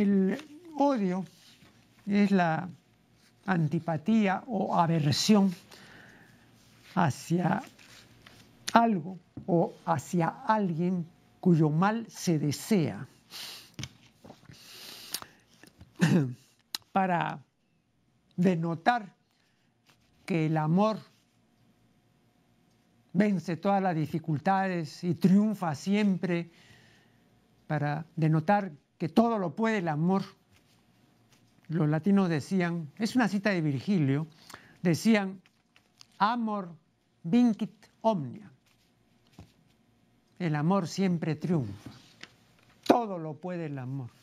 el odio es la antipatía o aversión hacia algo o hacia alguien cuyo mal se desea. Para denotar que el amor vence todas las dificultades y triunfa siempre, para denotar que todo lo puede el amor. Los latinos decían, es una cita de Virgilio, decían, amor vincit omnia. El amor siempre triunfa. Todo lo puede el amor.